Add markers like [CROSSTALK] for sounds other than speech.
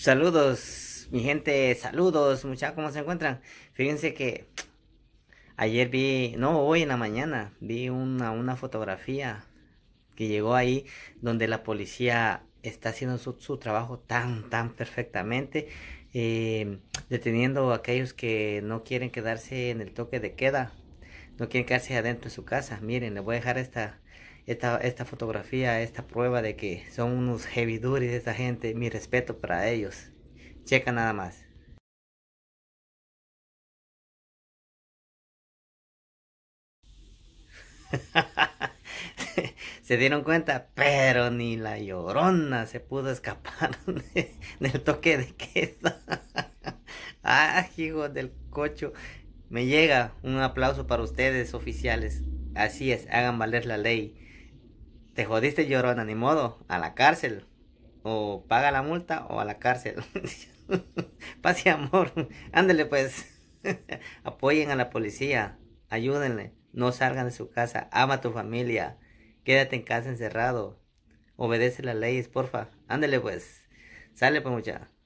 Saludos, mi gente, saludos, muchachos, ¿cómo se encuentran? Fíjense que ayer vi, no, hoy en la mañana, vi una, una fotografía que llegó ahí donde la policía está haciendo su, su trabajo tan, tan perfectamente, eh, deteniendo a aquellos que no quieren quedarse en el toque de queda, no quieren quedarse adentro de su casa. Miren, les voy a dejar esta, esta, esta fotografía, esta prueba de que son unos heavy de esta gente. Mi respeto para ellos. Checa nada más. [LAUGHS] se dieron cuenta, pero ni la llorona se pudo escapar [LAUGHS] del toque de queso. [LAUGHS] ah, hijo del cocho. Me llega un aplauso para ustedes, oficiales. Así es, hagan valer la ley te jodiste llorona, ni modo, a la cárcel. O paga la multa o a la cárcel. [LAUGHS] Paz y amor. Ándele pues. [LAUGHS] Apoyen a la policía. Ayúdenle. No salgan de su casa. Ama a tu familia. Quédate en casa encerrado. Obedece las leyes, porfa. Ándele pues. Sale pues muchacha.